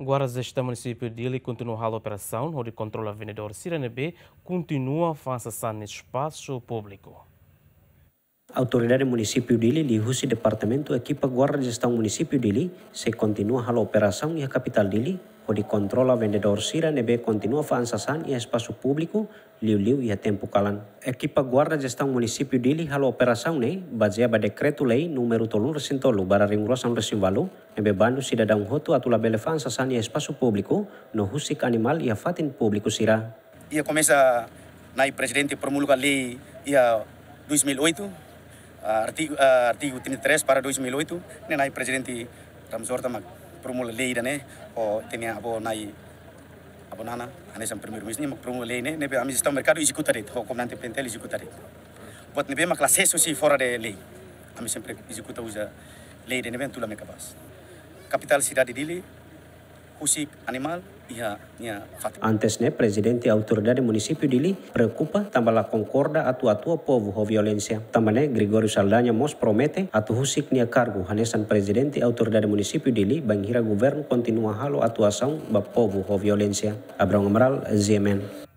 Guardas deste município de Ili continuam a operação, onde controla vendedor Sirene B, continua a avançar nesse espaço público. Autoridade Município de Ili, Lihusi Departamento, equipa Guarda Gestão Município de Ili, se continua a operação e a capital de Ili, di controla vendedor sira nebe continua fa ansasan ia espaço publiku liu-liu ia tempu kalan. Ekipa guarda gestão município dili halo operasau ne, ba dekretu lei número tolu recintolo bara ringrosan recinvalo, nebe bandu sida da hotu atula bele fa ansasan ia espaço publiku no husik animal ia fatin publiku sira. Ia komesa nai presidente promulga lei ia 2008, artigo, artigo 33 para 2008, ne nai presidente Ramzor Tamag promo lei dane o tenia abo nai abo nana ane sam premier ministro mak promo lei ne nebe ami sistem mercado executare ho comandante pentel executare buat nebe mak la seso si fora de lei ami sempre executa usa lei de nebe tula me capaz capital di dili animal Antes ne presidente autoridade município di Li preocupa tambah la concorda atu atua povo ho violência. Tambane Gregorio Saldanya mos promete atu husik nia cargo hanesan presidente autoridade município di Li banghira governo continua halo atu asaun ba povo ho violencia. Abrão Amaral, ZMN.